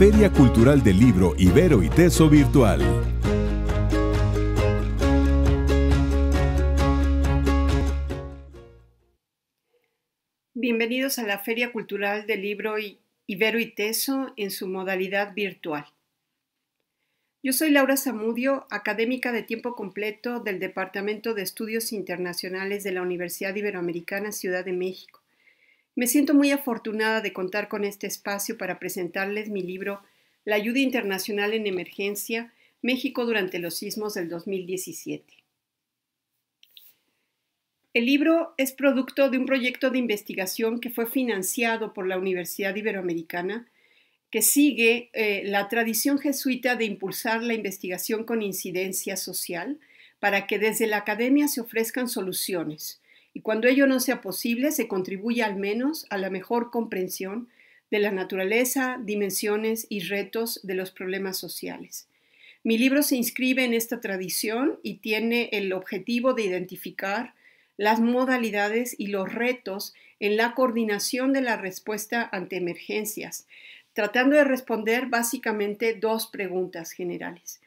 Feria Cultural del Libro Ibero y Teso Virtual. Bienvenidos a la Feria Cultural del Libro Ibero y Teso en su modalidad virtual. Yo soy Laura Zamudio, académica de tiempo completo del Departamento de Estudios Internacionales de la Universidad Iberoamericana Ciudad de México me siento muy afortunada de contar con este espacio para presentarles mi libro La ayuda internacional en emergencia, México durante los sismos del 2017. El libro es producto de un proyecto de investigación que fue financiado por la Universidad Iberoamericana, que sigue eh, la tradición jesuita de impulsar la investigación con incidencia social para que desde la academia se ofrezcan soluciones y cuando ello no sea posible, se contribuye al menos a la mejor comprensión de la naturaleza, dimensiones y retos de los problemas sociales. Mi libro se inscribe en esta tradición y tiene el objetivo de identificar las modalidades y los retos en la coordinación de la respuesta ante emergencias, tratando de responder básicamente dos preguntas generales.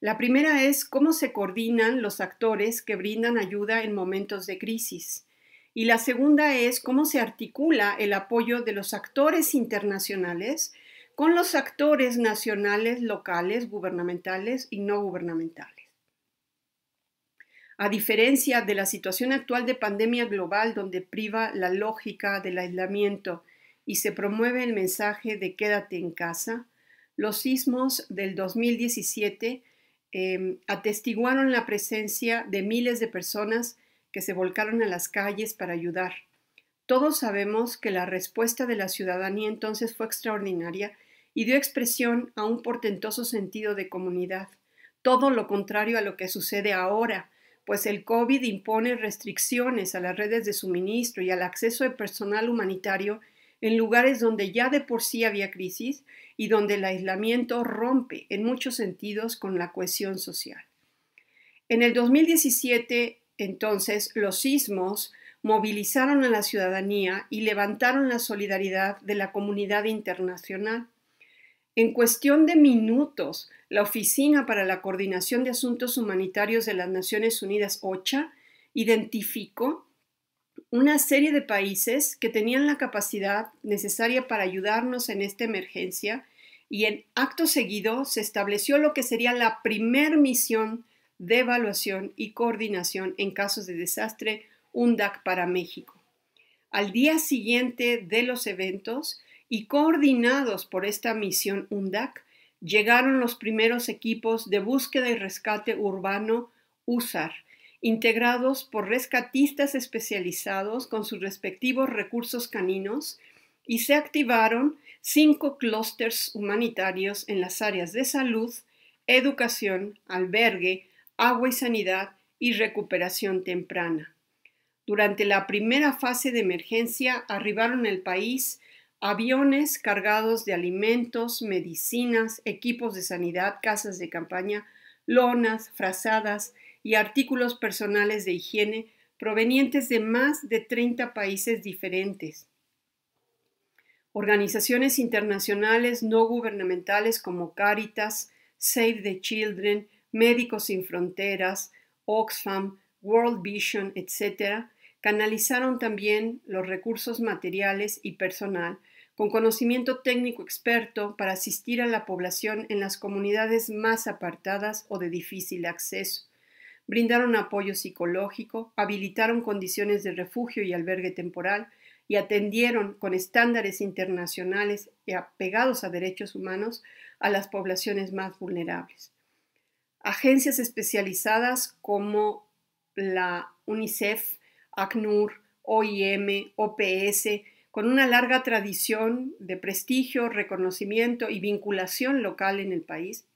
La primera es cómo se coordinan los actores que brindan ayuda en momentos de crisis. Y la segunda es cómo se articula el apoyo de los actores internacionales con los actores nacionales, locales, gubernamentales y no gubernamentales. A diferencia de la situación actual de pandemia global donde priva la lógica del aislamiento y se promueve el mensaje de quédate en casa, los sismos del 2017 Em, atestiguaron la presencia de miles de personas que se volcaron a las calles para ayudar. Todos sabemos que la respuesta de la ciudadanía entonces fue extraordinaria y dio expresión a un portentoso sentido de comunidad, todo lo contrario a lo que sucede ahora, pues el COVID impone restricciones a las redes de suministro y al acceso de personal humanitario en lugares donde ya de por sí había crisis y donde el aislamiento rompe en muchos sentidos con la cohesión social. En el 2017, entonces, los sismos movilizaron a la ciudadanía y levantaron la solidaridad de la comunidad internacional. En cuestión de minutos, la Oficina para la Coordinación de Asuntos Humanitarios de las Naciones Unidas, OCHA, identificó una serie de países que tenían la capacidad necesaria para ayudarnos en esta emergencia y en acto seguido se estableció lo que sería la primer misión de evaluación y coordinación en casos de desastre UNDAC para México. Al día siguiente de los eventos y coordinados por esta misión UNDAC, llegaron los primeros equipos de búsqueda y rescate urbano USAR, integrados por rescatistas especializados con sus respectivos recursos caninos y se activaron cinco clústeres humanitarios en las áreas de salud, educación, albergue, agua y sanidad y recuperación temprana. Durante la primera fase de emergencia arribaron al país aviones cargados de alimentos, medicinas, equipos de sanidad, casas de campaña, lonas, frazadas, y artículos personales de higiene provenientes de más de 30 países diferentes. Organizaciones internacionales no gubernamentales como Caritas, Save the Children, Médicos Sin Fronteras, Oxfam, World Vision, etc., canalizaron también los recursos materiales y personal con conocimiento técnico experto para asistir a la población en las comunidades más apartadas o de difícil acceso brindaron apoyo psicológico, habilitaron condiciones de refugio y albergue temporal y atendieron con estándares internacionales y apegados a derechos humanos a las poblaciones más vulnerables. Agencias especializadas como la UNICEF, ACNUR, OIM, OPS, con una larga tradición de prestigio, reconocimiento y vinculación local en el país,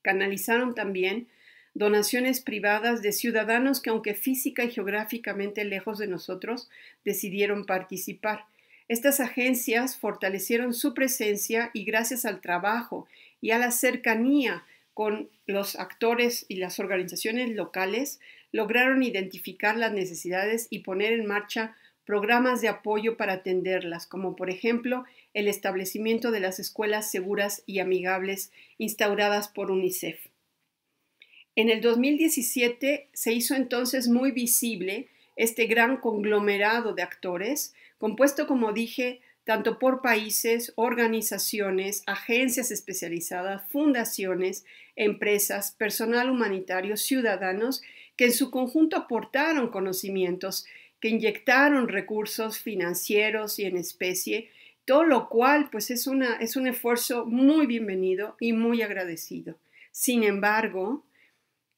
canalizaron también donaciones privadas de ciudadanos que aunque física y geográficamente lejos de nosotros, decidieron participar. Estas agencias fortalecieron su presencia y gracias al trabajo y a la cercanía con los actores y las organizaciones locales, lograron identificar las necesidades y poner en marcha programas de apoyo para atenderlas, como por ejemplo el establecimiento de las escuelas seguras y amigables instauradas por UNICEF. En el 2017 se hizo entonces muy visible este gran conglomerado de actores, compuesto, como dije, tanto por países, organizaciones, agencias especializadas, fundaciones, empresas, personal humanitario, ciudadanos, que en su conjunto aportaron conocimientos, que inyectaron recursos financieros y en especie, todo lo cual pues es, una, es un esfuerzo muy bienvenido y muy agradecido. Sin embargo,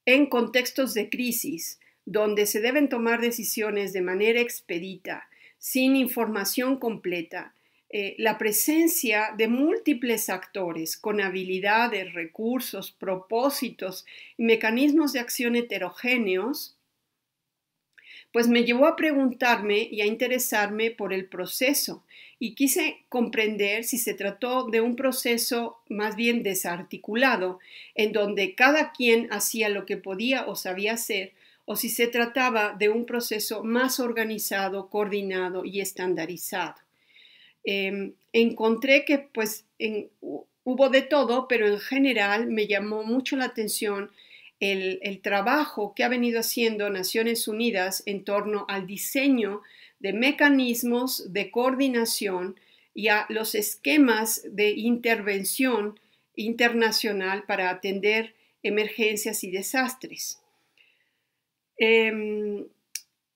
en contextos de crisis, donde se deben tomar decisiones de manera expedita, sin información completa, eh, la presencia de múltiples actores con habilidades, recursos, propósitos y mecanismos de acción heterogéneos, pues me llevó a preguntarme y a interesarme por el proceso y quise comprender si se trató de un proceso más bien desarticulado, en donde cada quien hacía lo que podía o sabía hacer, o si se trataba de un proceso más organizado, coordinado y estandarizado. Em, encontré que pues hubo de todo, pero en general me llamó mucho la atención el, el trabajo que ha venido haciendo Naciones Unidas en torno al diseño de mecanismos de coordinación y a los esquemas de intervención internacional para atender emergencias y desastres. Em,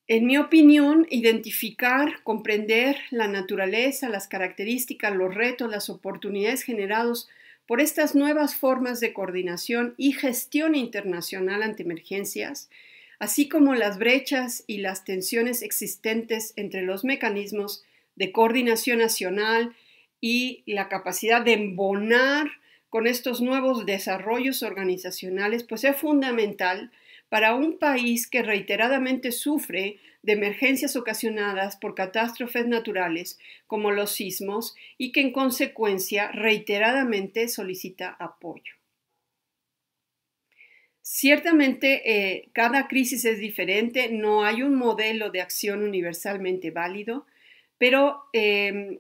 en mi opinión, identificar, comprender la naturaleza, las características, los retos, las oportunidades generados por estas nuevas formas de coordinación y gestión internacional ante emergencias así como las brechas y las tensiones existentes entre los mecanismos de coordinación nacional y la capacidad de embonar con estos nuevos desarrollos organizacionales, pues es fundamental para un país que reiteradamente sufre de emergencias ocasionadas por catástrofes naturales como los sismos y que en consecuencia reiteradamente solicita apoyo. Ciertamente, eh, cada crisis es diferente, no hay un modelo de acción universalmente válido, pero, em,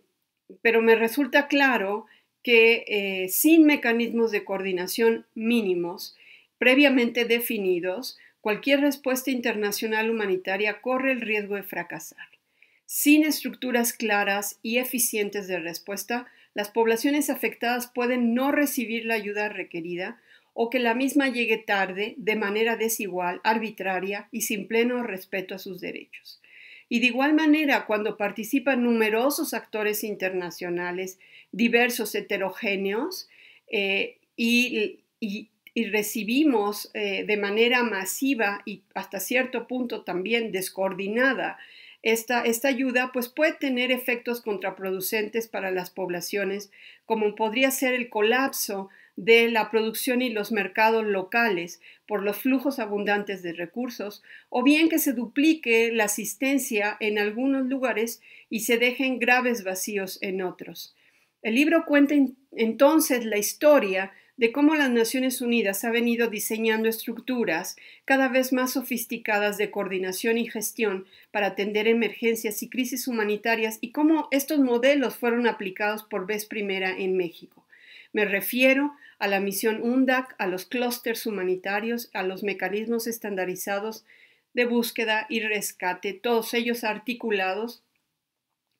me resulta claro que eh, sin mecanismos de coordinación mínimos previamente definidos, cualquier respuesta internacional humanitaria corre el riesgo de fracasar. Sin estructuras claras y eficientes de respuesta, las poblaciones afectadas pueden no recibir la ayuda requerida, o que la misma llegue tarde, de manera desigual, arbitraria y sin pleno respeto a sus derechos. Y de igual manera, cuando participan numerosos actores internacionales, diversos, heterogéneos, eh, y, recibimos eh, de manera masiva y hasta cierto punto también descoordinada esta, esta, ayuda, pues puede tener efectos contraproducentes para las poblaciones, como podría ser el colapso de la producción y los mercados locales por los flujos abundantes de recursos, o bien que se duplique la asistencia en algunos lugares y se dejen graves vacíos en otros. El libro cuenta entonces la historia de cómo las Naciones Unidas ha venido diseñando estructuras cada vez más sofisticadas de coordinación y gestión para atender emergencias y crisis humanitarias y cómo estos modelos fueron aplicados por vez primera en México. Me refiero a la misión UNDAC, a los clústeres humanitarios, a los mecanismos estandarizados de búsqueda y rescate, todos ellos articulados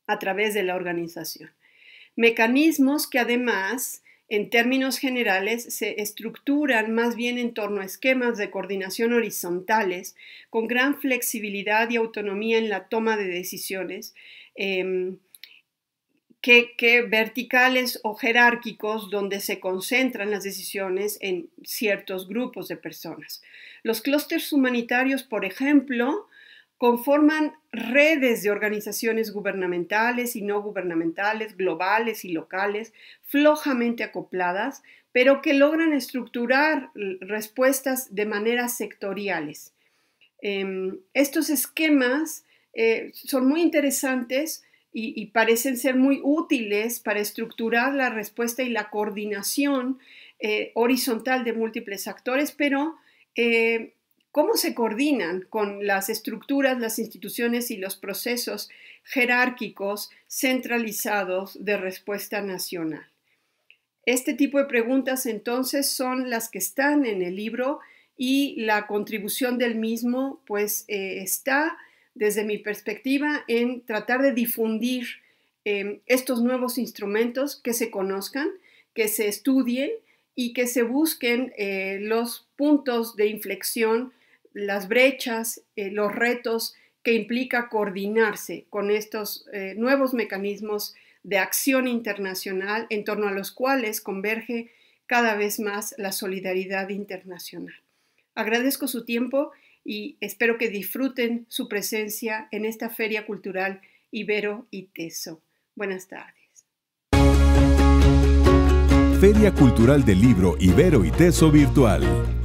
a través de la organización. Mecanismos que además, en términos generales, se estructuran más bien en torno a esquemas de coordinación horizontales, con gran flexibilidad y autonomía en la toma de decisiones. Em, que, verticales o jerárquicos donde se concentran las decisiones en ciertos grupos de personas. Los clústeres humanitarios, por ejemplo, conforman redes de organizaciones gubernamentales y no gubernamentales, globales y locales, flojamente acopladas, pero que logran estructurar respuestas de maneras sectoriales. Em, estos esquemas eh, son muy interesantes y, parecen ser muy útiles para estructurar la respuesta y la coordinación eh, horizontal de múltiples actores, pero eh, ¿cómo se coordinan con las estructuras, las instituciones y los procesos jerárquicos centralizados de respuesta nacional? Este tipo de preguntas entonces son las que están en el libro y la contribución del mismo pues eh, está desde mi perspectiva en tratar de difundir em, estos nuevos instrumentos que se conozcan, que se estudien y que se busquen eh, los puntos de inflexión, las brechas, eh, los retos que implica coordinarse con estos eh, nuevos mecanismos de acción internacional en torno a los cuales converge cada vez más la solidaridad internacional. Agradezco su tiempo y espero que disfruten su presencia en esta Feria Cultural Ibero y Teso. Buenas tardes. Feria Cultural del Libro Ibero y Teso Virtual